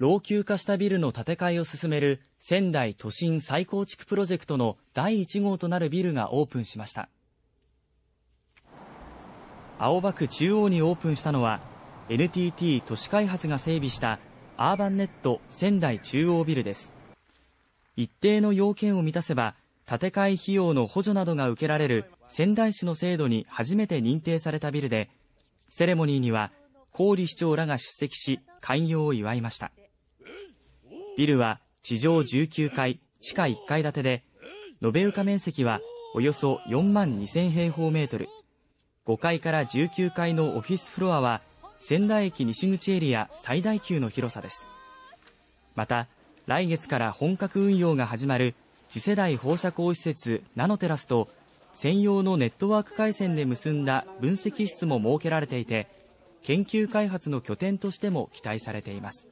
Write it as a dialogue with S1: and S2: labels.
S1: 老朽化したビルの建て替えを進める仙台都心再構築プロジェクトの第1号となるビルがオープンしました青葉区中央にオープンしたのは NTT 都市開発が整備したアーバンネット仙台中央ビルです一定の要件を満たせば建て替え費用の補助などが受けられる仙台市の制度に初めて認定されたビルでセレモニーには郡市長らが出席し開業を祝いましたビルは地上19階、地下1階建てで、延べ床面積はおよそ4万2000平方メートル。5階から19階のオフィスフロアは、仙台駅西口エリア最大級の広さです。また、来月から本格運用が始まる次世代放射光施設ナノテラスと専用のネットワーク回線で結んだ分析室も設けられていて、研究開発の拠点としても期待されています。